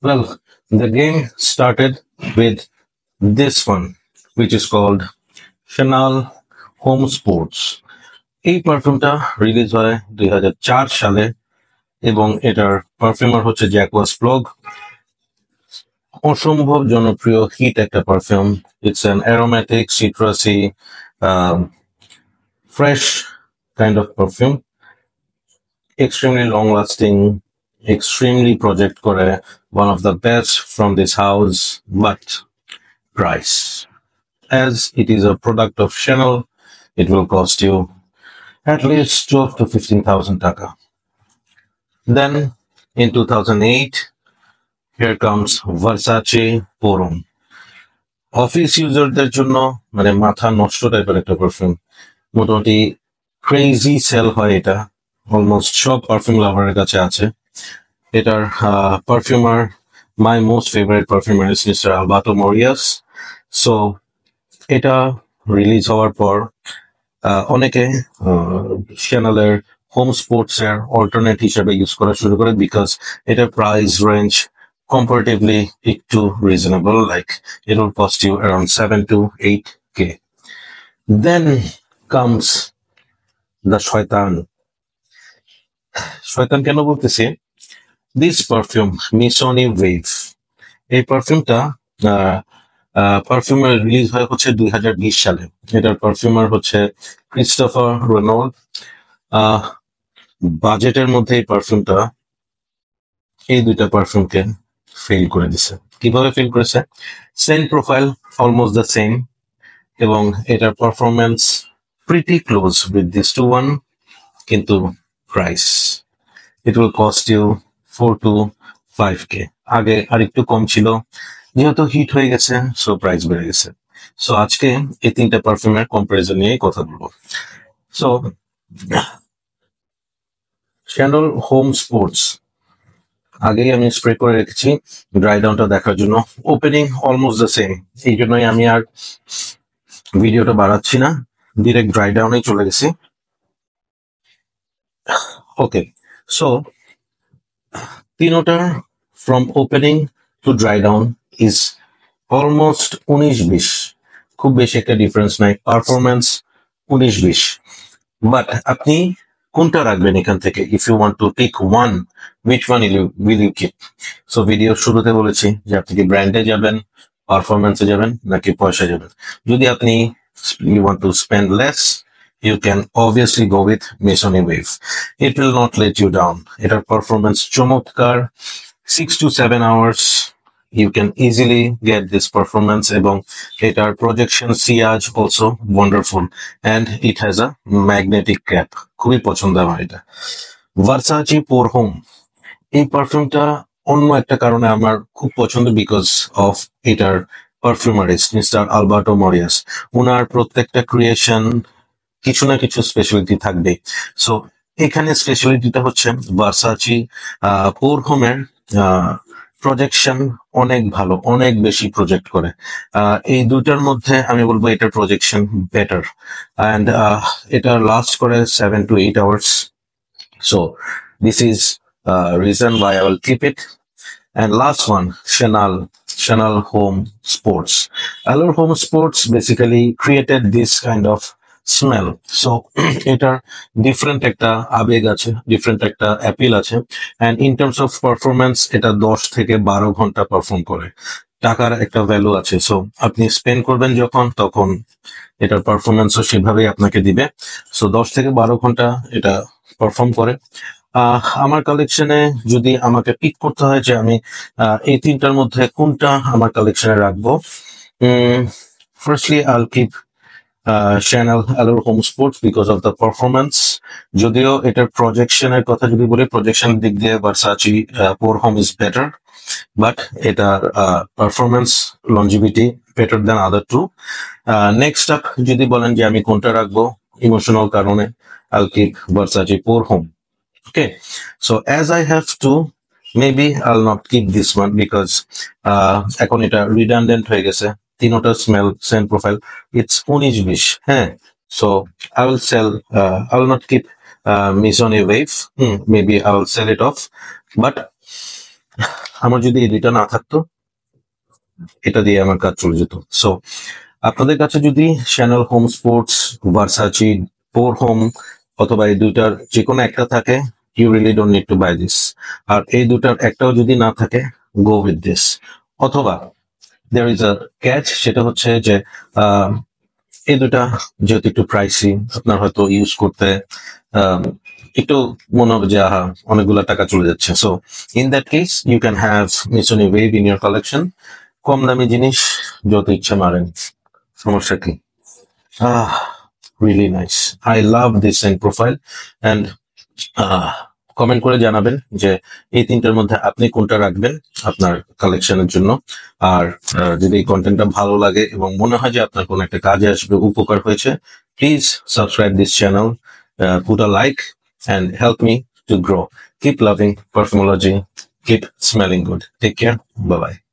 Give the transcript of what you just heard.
Well, the game started with this one, which is called Chanel home sports এই পারফিউমটা release হয় দুই সালে এবং এটার পারফিউমার হচ্ছে জ্যাকোয়াস প্লগ অসম্ভব জনপ্রিয় হিট একটা perfume its an aromatic citrusy fresh kind of perfume extremely long lasting extremely project করে one of the best from this house but price as it is a product of Chanel it will cost you at least 12 to 15,000 taka then in 2008 here comes Versace Porum office ইউজারদের জন্য মানে মাথা নষ্ট টাইপের একটা perfume মোটামুটি crazy sell হয় এটা অলমোস্ট সব পারফিউম লাভারের কাছে আছে এটার perfumer my most favourite perfumer is mister Alberto Morillas so এটা রিলিজ হওয়ার পর অনেকে শ্যানেলের হোম স্পোর্টস এর অল্টারনেট হিসেবে ইউজ করা শুরু করে বিকজ এটার প্রাইস রেঞ্জ কম্পারেটিভলি একটু reasonable like it will cost you around seven to eight k then comes the শয়তান শয়তান কেন বলতেছি দিস পারফিউম মিসনি ওয়েভ এই পারফিউমটা পারফিউমার রিলিজ হয় হচ্ছে দুই হাজার বিশ সালে এটার পারফিউমার হচ্ছে ক্রিস্টোফার রোনাল্ড বাজেটের মধ্যে এই পারফিউমটা এই দুইটা পারফিউমকে ফেল করে দিছে কিভাবে ফেল করেছে same profile almost the same এবং এটার performance pretty close with this two one কিন্তু price it will cost you four to five k আগে আর একটু কম ছিল যেহেতু হিট হয়ে গেছে সো প্রাইস বেড়ে গেছে সো আজকে এই তিনটা পারফিউমের কম্পারিজন নিয়ে কথা বলবো সো শ্যানল হোম স্পোর্টস আগেই আমি স্প্রে করে রেখেছি ড্রাই ডাউনটা দেখার জন্য ওপেনিং অলমোস্ট দ্য সেম এই জন্যই আমি আর ভিডিওটা বাড়াচ্ছি না ডিরেক্ট ড্রাই ডাউনেই চলে গেছি okay so Pinotter from opening to dry down is almost উনিশ বিশ খুব বেশি একটা ডিফারেন্স নাই পারফরমেন্স উনিশ বিশ বাট আপনি কোনটা রাখবেন এখান থেকে if you want to pick one which one will you keep so video শুরুতে বলেছি যে আপনি কি ব্র্যান্ডে যাবেন পারফরমেন্সে যাবেন নাকি পয়সা যাবেন যদি আপনি you want to spend less you can obviously go with Masonry Wave. It will not let you down. It has performance চমৎকার 6 to 7 hours you can easily get this performance এবং এটার projection siage also wonderful and it has a magnetic cap খুবই পছন্দ আমার Versace Poor Home এই পারফিউমটা অন্য একটা কারণে আমার খুব পছন্দ বিকজ অফ এটার পারফিউমারিস্ট মিস্টার আলবার্টো মরিয়াস ওনার প্রত্যেকটা ক্রিয়েশন কিছু না কিছু স্পেশালিটি থাকবে সো এখানে স্পেশালিটিটা হচ্ছে ভার্সাচি পোর হোমের প্রজেকশন অনেক ভালো অনেক বেশি প্রজেক্ট করে এই দুটার মধ্যে আমি বলবো এটার প্রজেকশন বেটার অ্যান্ড এটা লাস্ট করে seven to eight hours so this is reason why I will keep it and last one Chanel Chanel home sports Allure home sports basically created this kind of smell so এটার different একটা আবেগ আছে different একটা appeal আছে and in terms of performance এটা দশ থেকে বারো ঘন্টা পারফর্ম করে টাকার একটা ভ্যালু আছে সো আপনি স্পেন্ড করবেন যখন তখন এটার পারফরমেন্সও সেভাবেই আপনাকে দিবে সো দশ থেকে বারো ঘন্টা এটা পারফর্ম করে আমার কালেকশনে যদি আমাকে পিক করতে হয় যে আমি এই তিনটার মধ্যে কোনটা আমার কালেকশনে রাখবো firstly I'll keep Chanel Allure home sports because of the performance যদিও এটার প্রজেকশনের কথা যদি বলি প্রজেকশন দিক দিয়ে Versace pour home is better but এটার performance longevity better then other two next up যদি বলেন যে আমি কোনটা রাখবো ইমোশনাল কারণে I'll keep Versace pour home okay so as I have to maybe I'll not keep this one because এখন এটা রিডান্ডেন্ট হয়ে গেছে তিনোটা স্মেল সেম প্রোফাইল ইটস উনিশ বিশ হ্যাঁ so I will sell I will not keep miss on a wave maybe I will sell it off but আমার যদি এই দুইটা না থাকতো এটা দিয়ে আমার কাজ চলে যেত সো আপনাদের কাছে যদি Chanel home sports Versace pour home অথবা এই দুইটার যে কোনো একটা থাকে you really don't need to buy this আর এই দুটার একটাও যদি না থাকে গো উইথ দিস অথবা দেয়ার ইজ আ ক্যাচ সেটা হচ্ছে যে এই দুটা যেহেতু একটু প্রাইসি আপনার হয়তো ইউজ করতে একটু মনে হবে যে আহা অনেকগুলো টাকা চলে যাচ্ছে so in that case you can have mission you wave in your collection কম দামি জিনিস যত ইচ্ছা মারেন সমস্যা কি ah really nice I love this and profile and ah comment করে জানাবেন যে এই তিনটার মধ্যে আপনি কোনটা রাখবেন আপনার কালেকশনের জন্য আর যদি এই কন্টেন্টটা ভালো লাগে এবং মনে হয় যে আপনার কোনো একটা কাজে আসবে উপকার হয়েছে please subscribe this channel put a like and help me to grow keep loving Perfumology keep smelling good take care by